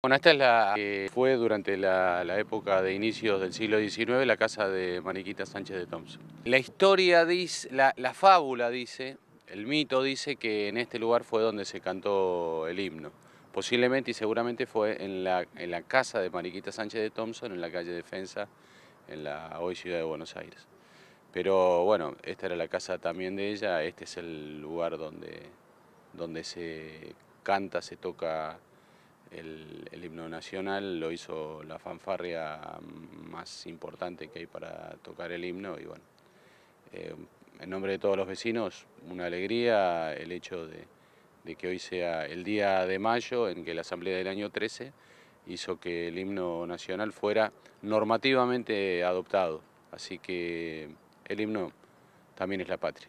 Bueno, esta es la que fue durante la, época de inicios del siglo XIX la casa de Mariquita Sánchez de Thompson. La historia dice, la, fábula dice, el mito dice que en este lugar fue donde se cantó el himno. Posiblemente y seguramente fue en la, en la casa de Mariquita Sánchez de Thompson, en la calle Defensa, en la hoy ciudad de Buenos Aires. Pero bueno, esta era la casa también de ella, este es el lugar donde, donde se canta, se toca el, himno nacional lo hizo la fanfarria más importante que hay para tocar el himno y bueno, eh, en nombre de todos los vecinos, una alegría el hecho de, que hoy sea el día de mayo en que la Asamblea del año 13 hizo que el himno nacional fuera normativamente adoptado, así que el himno también es la patria.